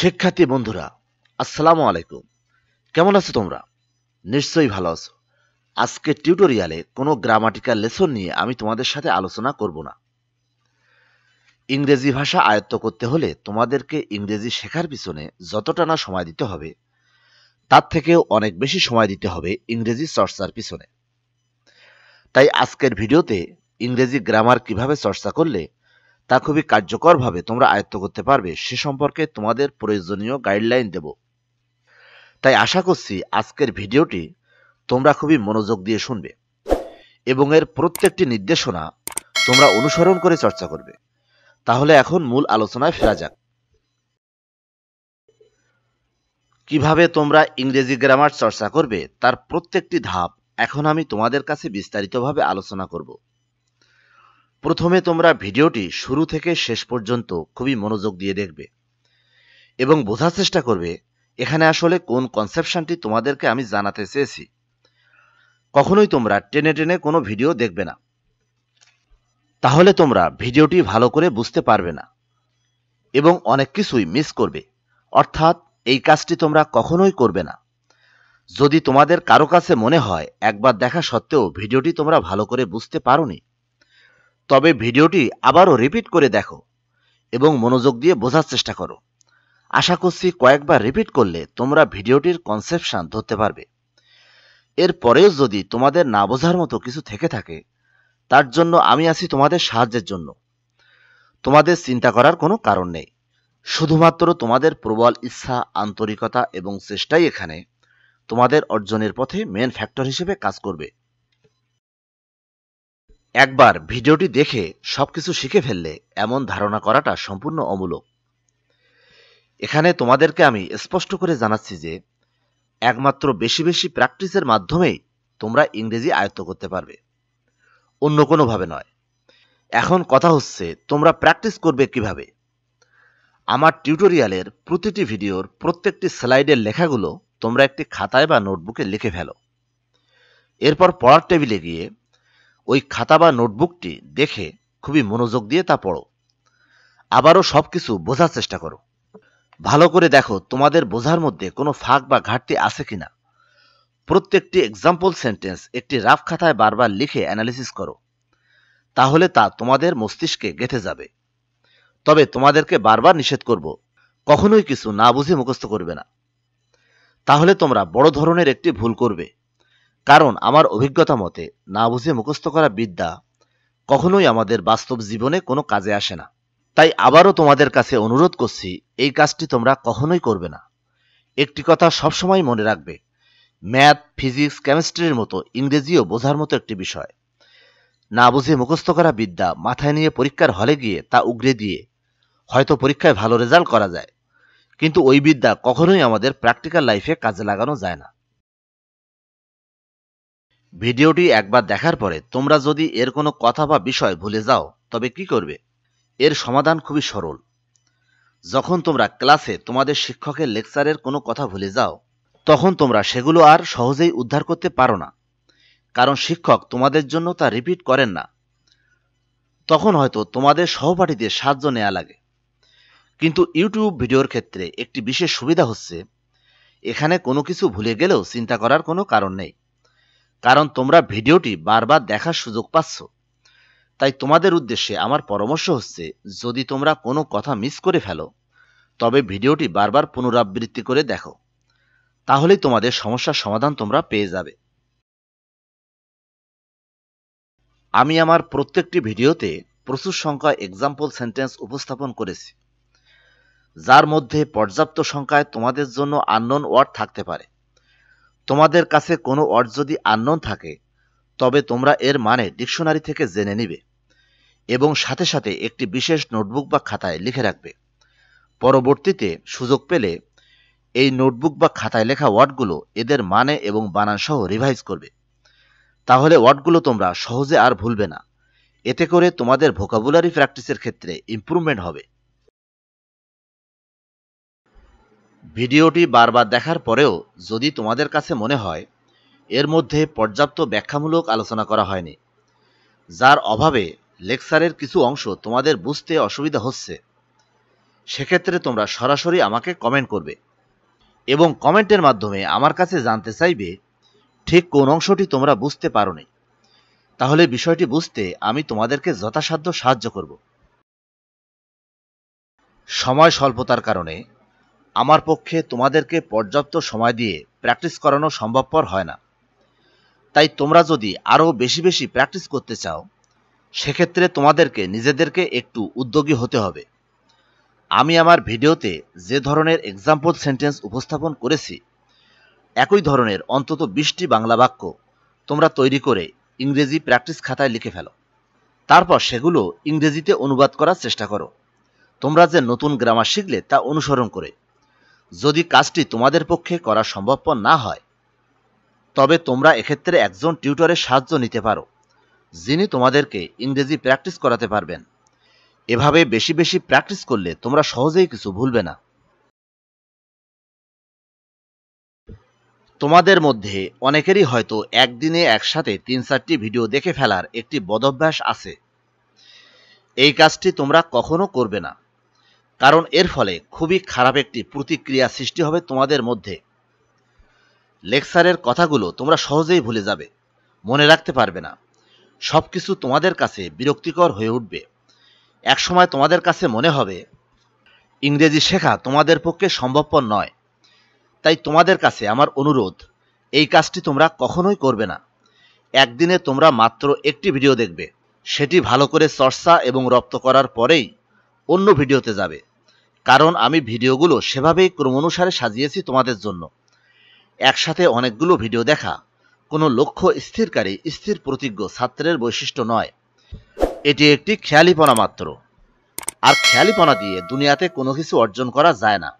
শিক্ষার্থী বন্ধুরা আসসালামু আলাইকুম কেমন আছো তোমরা নিশ্চয়ই ভালো আছো আজকে টিউটোরিয়ালে কোনো গ্রামাটিক্যাল লেসন নিয়ে আমি তোমাদের সাথে আলোচনা করব না ইংরেজি ভাষা আয়ত্ত করতে হলে তোমাদেরকে ইংরেজি শেখার পিছনে যতটা না সময় দিতে হবে তার থেকেও অনেক বেশি সময় দিতে হবে ইংরেজি চর্চার পিছনে তাই আজকের ভিডিওতে ইংরেজি গ্রামার কিভাবে চর্চা করলে তা খুবই কার্যকরভাবে তোমরা আয়ত্ত করতে পারবে সে সম্পর্কে তোমাদের প্রয়োজনীয় গাইডলাইন দেব তাই আশা করছি আজকের ভিডিওটি তোমরা খুবই মনোযোগ দিয়ে শুনবে এবং এর প্রত্যেকটি নির্দেশনা তোমরা অনুসরণ করে চর্চা করবে তাহলে এখন মূল আলোচনায় ফেরা যাক কিভাবে তোমরা ইংরেজি গ্রামার চর্চা করবে তার প্রত্যেকটি ধাপ এখন আমি তোমাদের কাছে বিস্তারিতভাবে আলোচনা করব প্রথমে তোমরা ভিডিওটি শুরু থেকে শেষ পর্যন্ত খুবই মনোযোগ দিয়ে দেখবে এবং বোঝার চেষ্টা করবে এখানে আসলে কোন কনসেপশনটি তোমাদেরকে আমি জানাতে চেয়েছি কখনোই তোমরা টেনে টেনে কোনো ভিডিও দেখবে না তাহলে তোমরা ভিডিওটি ভালো করে বুঝতে পারবে না এবং অনেক কিছুই মিস করবে অর্থাৎ এই কাজটি তোমরা কখনোই করবে না যদি তোমাদের কারো কাছে মনে হয় একবার দেখা সত্ত্বেও ভিডিওটি তোমরা ভালো করে বুঝতে পারো তবে ভিডিওটি আবারও রিপিট করে দেখো এবং মনোযোগ দিয়ে বোঝার চেষ্টা করো আশা করছি কয়েকবার রিপিট করলে তোমরা ভিডিওটির কনসেপশন ধরতে পারবে এর পরেও যদি তোমাদের না বোঝার মতো কিছু থেকে থাকে তার জন্য আমি আছি তোমাদের সাহায্যের জন্য তোমাদের চিন্তা করার কোনো কারণ নেই শুধুমাত্র তোমাদের প্রবল ইচ্ছা আন্তরিকতা এবং চেষ্টাই এখানে তোমাদের অর্জনের পথে মেন ফ্যাক্টর হিসেবে কাজ করবে একবার ভিডিওটি দেখে সবকিছু শিখে ফেললে এমন ধারণা করাটা সম্পূর্ণ অমূলক এখানে তোমাদেরকে আমি স্পষ্ট করে জানাচ্ছি যে একমাত্র বেশি বেশি প্র্যাকটিসের মাধ্যমেই তোমরা ইংরেজি আয়ত্ত করতে পারবে অন্য কোনোভাবে নয় এখন কথা হচ্ছে তোমরা প্র্যাকটিস করবে কিভাবে আমার টিউটোরিয়ালের প্রতিটি ভিডিওর প্রত্যেকটি স্লাইডের লেখাগুলো তোমরা একটি খাতায় বা নোটবুকে লিখে ফেলো এরপর পড়ার টেবিলে গিয়ে ওই খাতা বা নোটবুকটি দেখে খুবই মনোযোগ দিয়ে তা পড়ো আবারও সব কিছু বোঝার চেষ্টা করো ভালো করে দেখো তোমাদের বোঝার মধ্যে কোনো ফাঁক বা ঘাটতি আছে কিনা প্রত্যেকটি এক্সাম্পল সেন্টেন্স একটি রাফ খাতায় বারবার লিখে অ্যানালিসিস করো তাহলে তা তোমাদের মস্তিষ্কে গেঁথে যাবে তবে তোমাদেরকে বারবার নিষেধ করব কখনোই কিছু না বুঝে মুখস্থ করবে না তাহলে তোমরা বড় ধরনের একটি ভুল করবে কারণ আমার অভিজ্ঞতা মতে না বুঝে মুখস্থ করা বিদ্যা কখনোই আমাদের বাস্তব জীবনে কোনো কাজে আসে না তাই আবারও তোমাদের কাছে অনুরোধ করছি এই কাজটি তোমরা কখনোই করবে না একটি কথা সবসময় মনে রাখবে ম্যাথ ফিজিক্স কেমিস্ট্রির মতো ইংরেজিও বোঝার মতো একটি বিষয় না বুঝে মুখস্থ করা বিদ্যা মাথায় নিয়ে পরীক্ষার হলে গিয়ে তা উগড়ে দিয়ে হয়তো পরীক্ষায় ভালো রেজাল্ট করা যায় কিন্তু ওই বিদ্যা কখনোই আমাদের প্র্যাকটিক্যাল লাইফে কাজে লাগানো যায় না ভিডিওটি একবার দেখার পরে তোমরা যদি এর কোনো কথা বা বিষয় ভুলে যাও তবে কি করবে এর সমাধান খুবই সরল যখন তোমরা ক্লাসে তোমাদের শিক্ষকের লেকচারের কোনো কথা ভুলে যাও তখন তোমরা সেগুলো আর সহজেই উদ্ধার করতে পারো না কারণ শিক্ষক তোমাদের জন্য তা রিপিট করেন না তখন হয়তো তোমাদের সহপাঠীদের সাহায্য নেওয়া লাগে কিন্তু ইউটিউব ভিডিওর ক্ষেত্রে একটি বিশেষ সুবিধা হচ্ছে এখানে কোনো কিছু ভুলে গেলেও চিন্তা করার কোনো কারণ নেই কারণ তোমরা ভিডিওটি বারবার দেখার সুযোগ পাচ্ছ তাই তোমাদের উদ্দেশ্যে আমার পরামর্শ হচ্ছে যদি তোমরা কোনো কথা মিস করে ফেলো তবে ভিডিওটি বারবার পুনরাবৃত্তি করে দেখো তাহলেই তোমাদের সমস্যার সমাধান তোমরা পেয়ে যাবে আমি আমার প্রত্যেকটি ভিডিওতে প্রচুর সংখ্যায় এক্সাম্পল সেন্টেন্স উপস্থাপন করেছি যার মধ্যে পর্যাপ্ত সংখ্যায় তোমাদের জন্য আননোন ওয়ার্ড থাকতে পারে তোমাদের কাছে কোনো ওয়ার্ড যদি আননোন থাকে তবে তোমরা এর মানে ডিকশনারি থেকে জেনে নিবে এবং সাথে সাথে একটি বিশেষ নোটবুক বা খাতায় লিখে রাখবে পরবর্তীতে সুযোগ পেলে এই নোটবুক বা খাতায় লেখা ওয়ার্ডগুলো এদের মানে এবং বানানসহ রিভাইজ করবে তাহলে ওয়ার্ডগুলো তোমরা সহজে আর ভুলবে না এতে করে তোমাদের ভোকাবুলারি প্র্যাকটিসের ক্ষেত্রে ইম্প্রুভমেন্ট হবে ভিডিওটি বারবার দেখার পরেও যদি তোমাদের কাছে মনে হয় এর মধ্যে পর্যাপ্ত ব্যাখ্যামূলক আলোচনা করা হয়নি যার অভাবে লেকচারের কিছু অংশ তোমাদের বুঝতে অসুবিধা হচ্ছে সেক্ষেত্রে তোমরা সরাসরি আমাকে কমেন্ট করবে এবং কমেন্টের মাধ্যমে আমার কাছে জানতে চাইবে ঠিক কোন অংশটি তোমরা বুঝতে পারোনি তাহলে বিষয়টি বুঝতে আমি তোমাদেরকে যথাসাধ্য সাহায্য করব সময় স্বল্পতার কারণে আমার পক্ষে তোমাদেরকে পর্যাপ্ত সময় দিয়ে প্র্যাকটিস করানো সম্ভবপর হয় না তাই তোমরা যদি আরও বেশি বেশি প্র্যাকটিস করতে চাও সেক্ষেত্রে তোমাদেরকে নিজেদেরকে একটু উদ্যোগী হতে হবে আমি আমার ভিডিওতে যে ধরনের এক্সাম্পল সেন্টেন্স উপস্থাপন করেছি একই ধরনের অন্তত বিশটি বাংলা বাক্য তোমরা তৈরি করে ইংরেজি প্র্যাকটিস খাতায় লিখে ফেলো তারপর সেগুলো ইংরেজিতে অনুবাদ করার চেষ্টা করো তোমরা যে নতুন গ্রামার শিখলে তা অনুসরণ করে যদি কাজটি তোমাদের পক্ষে করা সম্ভবপর না হয় তবে তোমরা এক্ষেত্রে একজন টিউটরের সাহায্য নিতে পারো যিনি তোমাদেরকে ইংরেজি প্র্যাকটিস করাতে পারবেন এভাবে বেশি বেশি প্র্যাকটিস করলে তোমরা সহজেই কিছু ভুলবে না তোমাদের মধ্যে অনেকেরই হয়তো একদিনে একসাথে তিন চারটি ভিডিও দেখে ফেলার একটি বদভ্যাস আছে এই কাজটি তোমরা কখনো করবে না কারণ এর ফলে খুবই খারাপ একটি প্রতিক্রিয়া সৃষ্টি হবে তোমাদের মধ্যে লেকচারের কথাগুলো তোমরা সহজেই ভুলে যাবে মনে রাখতে পারবে না সব কিছু তোমাদের কাছে বিরক্তিকর হয়ে উঠবে একসময় তোমাদের কাছে মনে হবে ইংরেজি শেখা তোমাদের পক্ষে সম্ভবপর নয় তাই তোমাদের কাছে আমার অনুরোধ এই কাজটি তোমরা কখনোই করবে না একদিনে তোমরা মাত্র একটি ভিডিও দেখবে সেটি ভালো করে চর্চা এবং রপ্ত করার পরেই অন্য ভিডিওতে যাবে কারণ আমি ভিডিওগুলো সেভাবেই ক্রমানুসারে সাজিয়েছি তোমাদের জন্য একসাথে অনেকগুলো ভিডিও দেখা কোনো লক্ষ্য স্থিরকারী স্থির প্রতিজ্ঞ ছাত্রের বৈশিষ্ট্য নয় এটি একটি খেয়ালিপনা মাত্র আর খেয়ালিপনা দিয়ে দুনিয়াতে কোনো কিছু অর্জন করা যায় না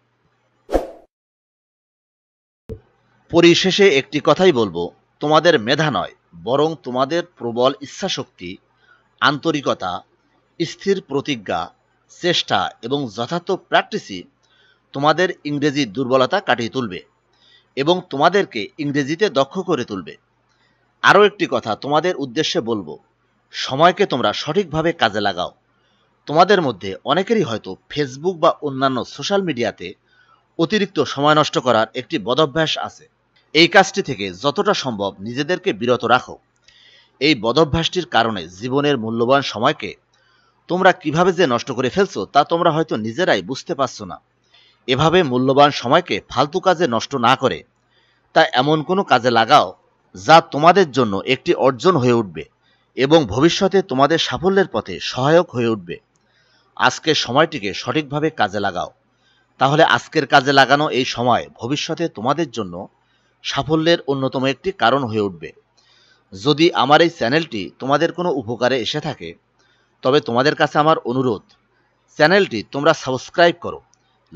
পরিশেষে একটি কথাই বলবো তোমাদের মেধা নয় বরং তোমাদের প্রবল ইচ্ছাশক্তি আন্তরিকতা স্থির প্রতিজ্ঞা চেষ্টা এবং যথার্থ প্র্যাকটিসই তোমাদের ইংরেজির দুর্বলতা কাটিয়ে তুলবে এবং তোমাদেরকে ইংরেজিতে দক্ষ করে তুলবে আরও একটি কথা তোমাদের উদ্দেশ্যে বলবো সময়কে তোমরা সঠিকভাবে কাজে লাগাও তোমাদের মধ্যে অনেকেরই হয়তো ফেসবুক বা অন্যান্য সোশ্যাল মিডিয়াতে অতিরিক্ত সময় নষ্ট করার একটি বদভ্যাস আছে এই কাজটি থেকে যতটা সম্ভব নিজেদেরকে বিরত রাখো এই বদভ্যাসটির কারণে জীবনের মূল্যবান সময়কে তোমরা কিভাবে যে নষ্ট করে ফেলছো তা তোমরা হয়তো নিজেরাই বুঝতে পারছো না এভাবে মূল্যবান সময়কে ফালতু কাজে নষ্ট না করে তা এমন কোনো কাজে লাগাও যা তোমাদের জন্য একটি অর্জন হয়ে উঠবে এবং ভবিষ্যতে তোমাদের সাফল্যের পথে সহায়ক হয়ে উঠবে আজকের সময়টিকে সঠিকভাবে কাজে লাগাও তাহলে আজকের কাজে লাগানো এই সময় ভবিষ্যতে তোমাদের জন্য সাফল্যের অন্যতম একটি কারণ হয়ে উঠবে যদি আমার এই চ্যানেলটি তোমাদের কোনো উপকারে এসে থাকে তবে তোমাদের কাছে আমার অনুরোধ চ্যানেলটি তোমরা সাবস্ক্রাইব করো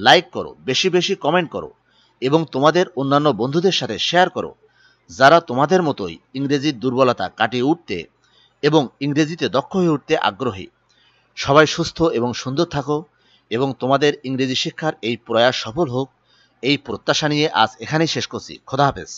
লাইক করো বেশি বেশি কমেন্ট করো এবং তোমাদের অন্যান্য বন্ধুদের সাথে শেয়ার করো যারা তোমাদের মতোই ইংরেজির দুর্বলতা কাটিয়ে উঠতে এবং ইংরেজিতে দক্ষ হয়ে উঠতে আগ্রহী সবাই সুস্থ এবং সুন্দর থাকো এবং তোমাদের ইংরেজি শিক্ষার এই প্রয়াস সফল হোক এই প্রত্যাশা নিয়ে আজ এখানেই শেষ করছি খোদা হাফেজ